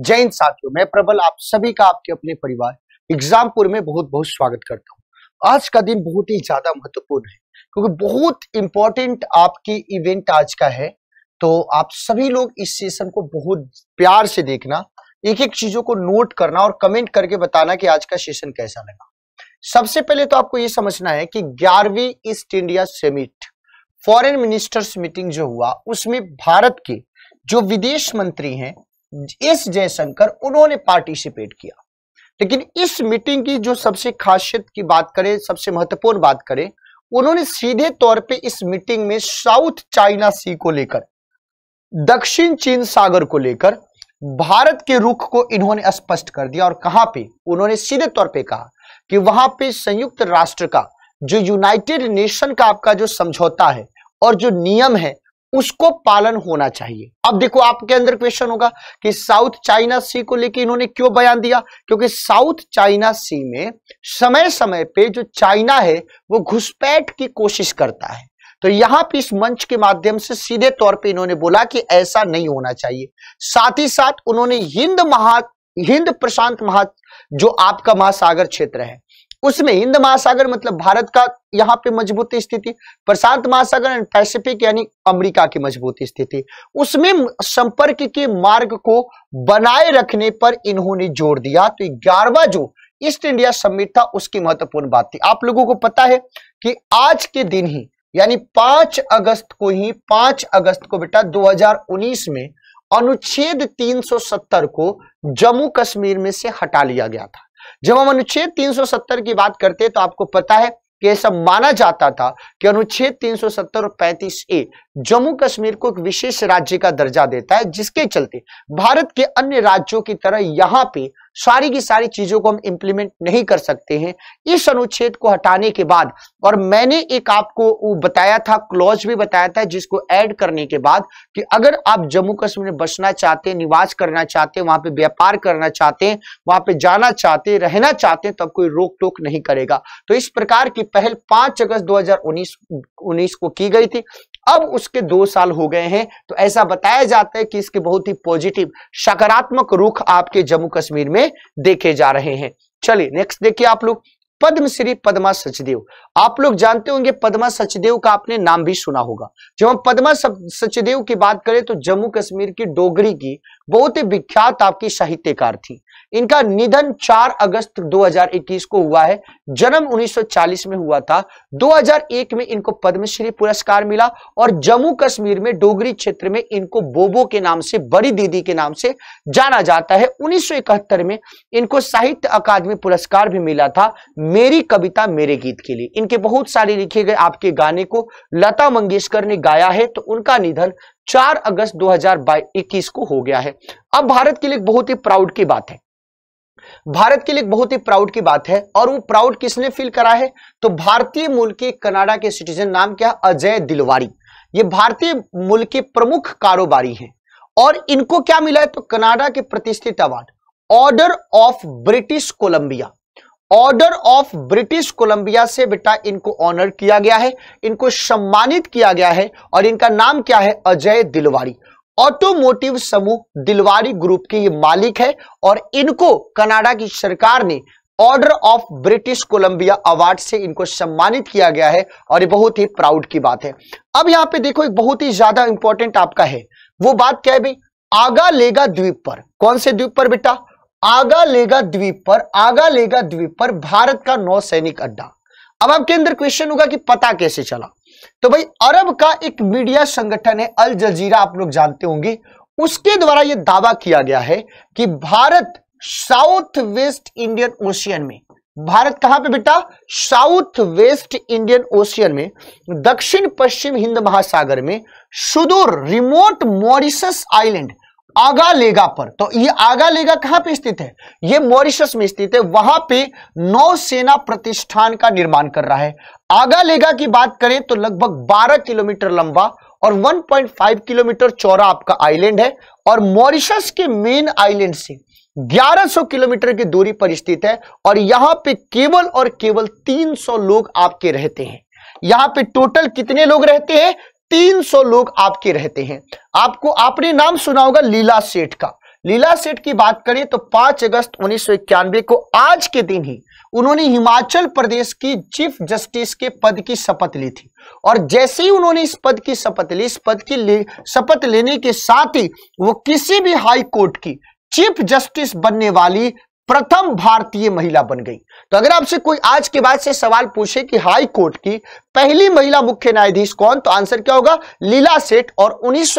जय हिंद साथियों मैं प्रबल आप सभी का आपके अपने परिवार एग्जामपुर में बहुत बहुत स्वागत करता हूँ आज का दिन बहुत ही ज्यादा महत्वपूर्ण है क्योंकि बहुत इंपॉर्टेंट आपकी इवेंट आज का है तो आप सभी लोग इस सेशन को बहुत प्यार से देखना एक एक चीजों को नोट करना और कमेंट करके बताना कि आज का सेशन कैसा लगा सबसे पहले तो आपको ये समझना है कि ग्यारहवीं East India summit foreign ministers meeting जो हुआ उसमें भारत के जो विदेश मंत्री हैं एस जयशंकर उन्होंने पार्टिसिपेट किया लेकिन इस मीटिंग की जो सबसे खासियत की बात करें सबसे महत्वपूर्ण बात करें उन्होंने सीधे तौर पे इस मीटिंग में साउथ चाइना सी को लेकर दक्षिण चीन सागर को लेकर भारत के रुख को इन्होंने स्पष्ट कर दिया और कहां पे उन्होंने सीधे तौर पे कहा कि वहां पे संयुक्त राष्ट्र का जो यूनाइटेड नेशन का आपका जो समझौता है और जो नियम है उसको पालन होना चाहिए अब देखो आपके अंदर क्वेश्चन होगा कि साउथ चाइना सी को लेकर इन्होंने क्यों बयान दिया क्योंकि साउथ चाइना सी में समय समय पे जो चाइना है वो घुसपैठ की कोशिश करता है तो यहां पे इस मंच के माध्यम से सीधे तौर पे इन्होंने बोला कि ऐसा नहीं होना चाहिए साथ ही साथ उन्होंने हिंद महा हिंद प्रशांत महा जो आपका महासागर क्षेत्र है उसमें हिंद महासागर मतलब भारत का यहाँ पे मजबूत स्थिति प्रशांत महासागर एंड पैसिफिक यानी अमेरिका की मजबूत स्थिति उसमें संपर्क के मार्ग को बनाए रखने पर इन्होंने जोर दिया तो ग्यारहवा जो ईस्ट इंडिया समिट था उसकी महत्वपूर्ण बात थी आप लोगों को पता है कि आज के दिन ही यानी पांच अगस्त को ही पांच अगस्त को बेटा दो में अनुच्छेद तीन को जम्मू कश्मीर में से हटा लिया गया था जब हम अनुच्छेद 370 की बात करते हैं तो आपको पता है कि ऐसा माना जाता था कि अनुच्छेद 370 और 35 ए जम्मू कश्मीर को एक विशेष राज्य का दर्जा देता है जिसके चलते भारत के अन्य राज्यों की तरह यहाँ पे सारी की सारी चीजों को हम इंप्लीमेंट नहीं कर सकते हैं इस अनुच्छेद को हटाने के बाद और मैंने एक आपको बताया था क्लॉज भी बताया था जिसको ऐड करने के बाद कि अगर आप जम्मू कश्मीर में बसना चाहते हैं निवास करना चाहते हैं वहां पे व्यापार करना चाहते हैं वहां पे जाना चाहते हैं रहना चाहते हैं तब कोई रोक टोक नहीं करेगा तो इस प्रकार की पहल पांच अगस्त दो हजार उन्नीस को की गई थी अब उसके दो साल हो गए हैं तो ऐसा बताया जाता है कि इसके बहुत ही पॉजिटिव सकारात्मक रुख आपके जम्मू कश्मीर में देखे जा रहे हैं चलिए नेक्स्ट देखिए आप लोग पद्मश्री पद्मा सचदेव आप लोग जानते होंगे पद्मा सचदेव का आपने नाम भी सुना होगा जब हम पद्मा सचदेव की बात करें तो जम्मू कश्मीर की डोगरी की बहुत तो ही विख्यात आपकी साहित्यकार थी इनका निधन 4 अगस्त 2021 को हुआ है जन्म 1940 में हुआ था 2001 में इनको पद्मश्री पुरस्कार मिला और जम्मू कश्मीर में डोगरी क्षेत्र में इनको बोबो के नाम से बड़ी दीदी के नाम से जाना जाता है उन्नीस में इनको साहित्य अकादमी पुरस्कार भी मिला था मेरी कविता मेरे गीत के लिए इनके बहुत सारे लिखे गए आपके गाने को लता मंगेशकर ने गाया है तो उनका निधन 4 अगस्त 2021 को हो गया है अब भारत के लिए बहुत ही प्राउड की बात है भारत के लिए बहुत ही प्राउड की बात है और वो प्राउड किसने फील करा है तो भारतीय मूल के कनाडा के सिटीजन नाम क्या अजय दिलवारी ये भारतीय मूल के प्रमुख कारोबारी हैं और इनको क्या मिला है तो कनाडा के प्रतिष्ठित award order of British Columbia order of British Columbia से बेटा इनको ऑनर किया गया है इनको सम्मानित किया गया है और इनका नाम क्या है अजय दिलवाड़ी ऑटोमोटिव समूह दिलवाड़ी ग्रुप के ये मालिक है और इनको कनाडा की सरकार ने order of British Columbia award से इनको सम्मानित किया गया है और ये बहुत ही प्राउड की बात है अब यहां पे देखो एक बहुत ही ज्यादा इंपॉर्टेंट आपका है वो बात क्या है भाई आगा लेगा द्वीप पर कौन से द्वीप पर बेटा आगा लेगा द्वीप पर आगा लेगा द्वीप पर भारत का नौ सैनिक अड्डा अब आपके अंदर क्वेश्चन होगा कि पता कैसे चला तो भाई अरब का एक मीडिया संगठन है अल जजीरा आप लोग जानते होंगे उसके द्वारा यह दावा किया गया है कि Bharat south west Indian ocean में भारत कहां पे बेटा साउथ वेस्ट इंडियन ओशियन में दक्षिण पश्चिम हिंद महासागर में सुदूर रिमोट मॉरिशस आइलैंड आगा लेगा पर तो ये आगा लेगा कहां पे स्थित है ये मॉरिशस में स्थित है वहां पे नौसेना प्रतिष्ठान का निर्माण कर रहा है आगा लेगा की बात करें तो लगभग 12 किलोमीटर लंबा और 1.5 किलोमीटर चौड़ा आपका आइलैंड है और मॉरिशस के मेन आइलैंड से 1100 किलोमीटर की दूरी पर स्थित है और यहां पे केवल और केवल 300 लोग आपके रहते हैं यहां पे टोटल कितने लोग रहते हैं 300 लोग आपके रहते हैं आपको आपने नाम सुना होगा लीला सेठ का लीला सेठ की बात करें तो 5 अगस्त उन्नीस को आज के दिन ही उन्होंने हिमाचल प्रदेश की चीफ जस्टिस के पद की शपथ ली थी और जैसे ही उन्होंने इस पद की शपथ ली इस पद की ले, शपथ लेने के साथ ही वो किसी भी हाई कोर्ट की चीफ जस्टिस बनने वाली प्रथम भारतीय महिला बन गई तो अगर आपसे कोई आज के बाद से सवाल पूछे कि हाई कोर्ट की पहली महिला मुख्य न्यायाधीश कौन तो आंसर क्या होगा लीला सेठ और उन्नीस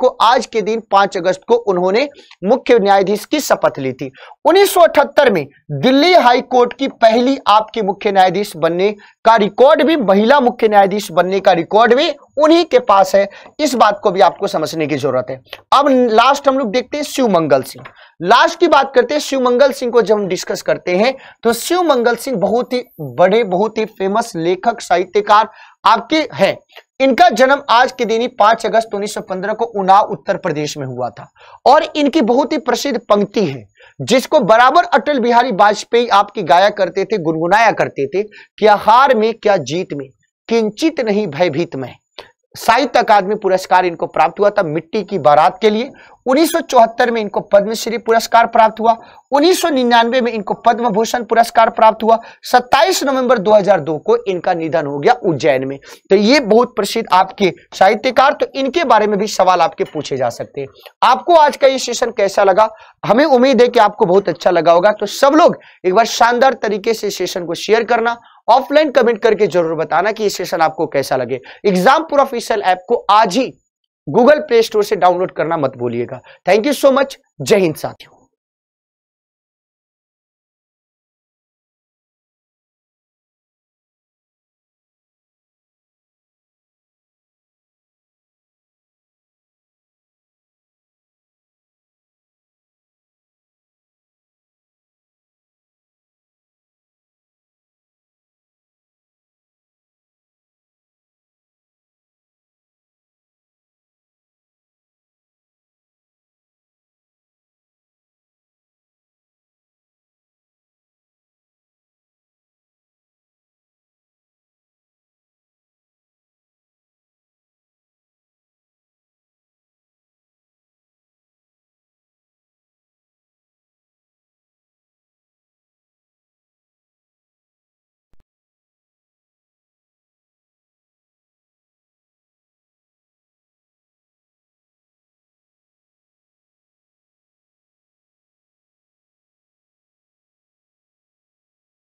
को आज के दिन 5 अगस्त को उन्होंने मुख्य न्यायाधीश की शपथ ली थी 1978 में दिल्ली हाई कोर्ट की पहली आपकी मुख्य न्यायाधीश बनने का रिकॉर्ड भी महिला मुख्य न्यायाधीश बनने का रिकॉर्ड भी उन्हीं के पास है इस बात को भी आपको समझने की जरूरत है अब लास्ट हम लोग देखते हैं शिव मंगल सिंह लास्ट की बात करते हैं शिव मंगल सिंह को जब हम डिस्कस करते हैं तो शिव मंगल सिंह बहुत ही बड़े बहुत ही फेमस लेखक साहित्यकार सरकार आपके है इनका जन्म आज के दिन ही पांच अगस्त 1915 को उनाव उत्तर प्रदेश में हुआ था और इनकी बहुत ही प्रसिद्ध पंक्ति है जिसको बराबर अटल बिहारी वाजपेयी आपकी गाया करते थे गुनगुनाया करते थे क्या हार में क्या जीत में किंचित नहीं भयभीत में साहित्य अकादमी पुरस्कार इनको प्राप्त हुआ था मिट्टी की बारात के लिए 1974 में इनको पद्मश्री पुरस्कार प्राप्त हुआ 1999 में इनको पद्म भूषण पुरस्कार प्राप्त हुआ 27 नवंबर 2002 को इनका निधन हो गया उज्जैन में तो ये बहुत प्रसिद्ध आपके साहित्यकार तो इनके बारे में भी सवाल आपके पूछे जा सकते हैं आपको आज का ये सेशन कैसा लगा हमें उम्मीद है कि आपको बहुत अच्छा लगा होगा तो सब लोग एक बार शानदार तरीके से सेशन को शेयर करना ऑफलाइन कमेंट करके जरूर बताना कि ये सेशन आपको कैसा लगे एग्जाम पूरा ऑफिशियल ऐप को आज ही गूगल प्ले स्टोर से डाउनलोड करना मत भूलिएगा थैंक यू सो मच जय हिंद साथियों